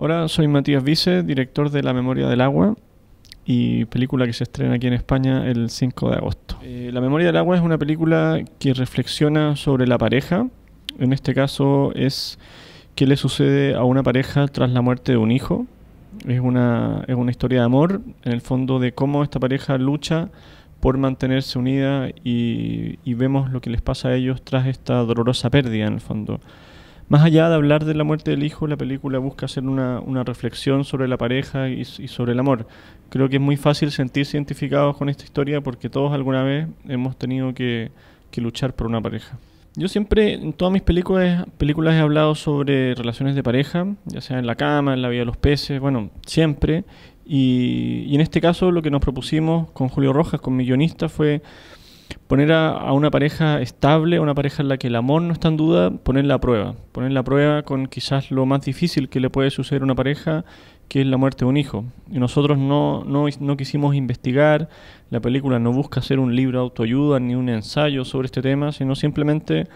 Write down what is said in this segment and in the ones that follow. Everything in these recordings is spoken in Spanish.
Hola, soy Matías Vice, director de La Memoria del Agua y película que se estrena aquí en España el 5 de agosto. Eh, la Memoria del Agua es una película que reflexiona sobre la pareja. En este caso es qué le sucede a una pareja tras la muerte de un hijo. Es una, es una historia de amor, en el fondo de cómo esta pareja lucha por mantenerse unida y vemos lo que les pasa a ellos tras esta dolorosa pérdida, en el fondo. Más allá de hablar de la muerte del hijo, la película busca hacer una, reflexión sobre la pareja y, sobre el amor. Creo que es muy fácil sentirse identificados con esta historia porque todos alguna vez hemos tenido que, luchar por una pareja. Yo siempre en todas mis películas, he hablado sobre relaciones de pareja, ya sea en la cama, en la vida de los peces, bueno, siempre. Y, y en este caso lo que nos propusimos con Julio Rojas, con mi guionista, fue poner a, una pareja estable, una pareja en la que el amor no está en duda, ponerla a prueba. Ponerla a prueba con quizás lo más difícil que le puede suceder a una pareja, que es la muerte de un hijo. Y nosotros no, no, quisimos investigar, la película no busca ser un libro de autoayuda ni un ensayo sobre este tema, sino simplemente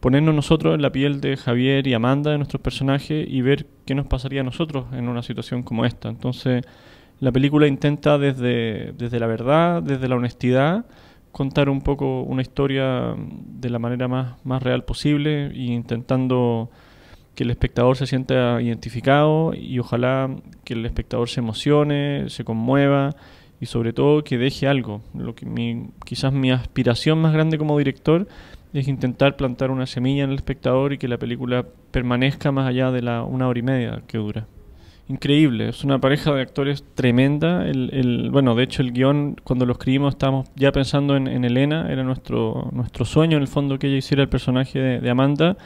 ponernos nosotros en la piel de Javier y Amanda, de nuestros personajes, y ver qué nos pasaría a nosotros en una situación como esta. Entonces, la película intenta desde, desde la verdad, desde la honestidad, contar un poco una historia de la manera más, más real posible y intentando que el espectador se sienta identificado y ojalá que el espectador se emocione, se conmueva y sobre todo que deje algo. Lo que quizás mi aspiración más grande como director es intentar plantar una semilla en el espectador y que la película permanezca más allá de la una hora y media que dura increíble. Es una pareja de actores tremenda. El, el, bueno, de hecho, el guión, cuando lo escribimos, estábamos ya pensando en, Elena. Era nuestro, nuestro sueño, en el fondo, que ella hiciera el personaje de, Amanda.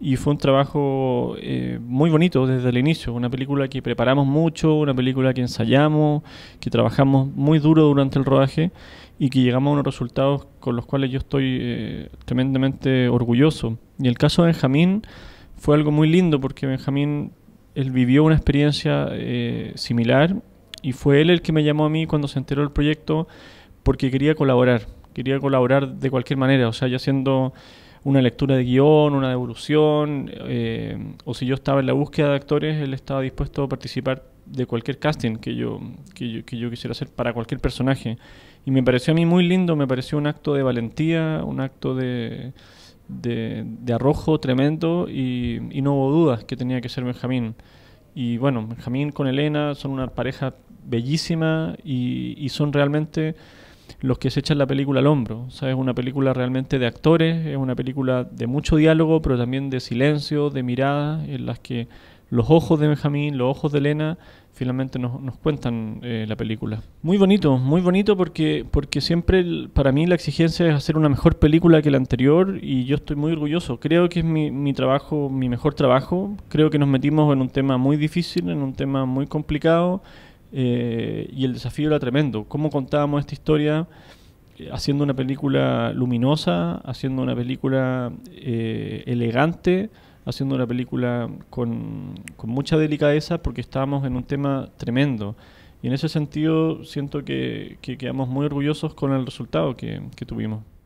Y fue un trabajo eh, muy bonito desde el inicio. Una película que preparamos mucho, una película que ensayamos, que trabajamos muy duro durante el rodaje y que llegamos a unos resultados con los cuales yo estoy eh, tremendamente orgulloso. Y el caso de Benjamín fue algo muy lindo porque Benjamín él vivió una experiencia eh, similar y fue él el que me llamó a mí cuando se enteró del proyecto porque quería colaborar, quería colaborar de cualquier manera, o sea, ya haciendo una lectura de guión, una devolución, eh, o si yo estaba en la búsqueda de actores, él estaba dispuesto a participar de cualquier casting que yo, que que yo quisiera hacer para cualquier personaje. Y me pareció a mí muy lindo, me pareció un acto de valentía, un acto de, de, arrojo tremendo y, no hubo dudas que tenía que ser Benjamín. Y bueno, Benjamín con Elena son una pareja bellísima y, son realmente los que se echan la película al hombro. es una película realmente de actores, es una película de mucho diálogo, pero también de silencio, de mirada en las que los ojos de Benjamín, los ojos de Elena finalmente nos, cuentan eh, la película. Muy bonito, muy bonito porque, porque siempre para mí la exigencia es hacer una mejor película que la anterior y yo estoy muy orgulloso. Creo que es mi, trabajo, mi mejor trabajo. Creo que nos metimos en un tema muy difícil, en un tema muy complicado eh, y el desafío era tremendo. ¿Cómo contábamos esta historia? Eh, haciendo una película luminosa, haciendo una película elegante, haciendo la película con, mucha delicadeza porque estábamos en un tema tremendo. Y en ese sentido siento que, que quedamos muy orgullosos con el resultado que tuvimos.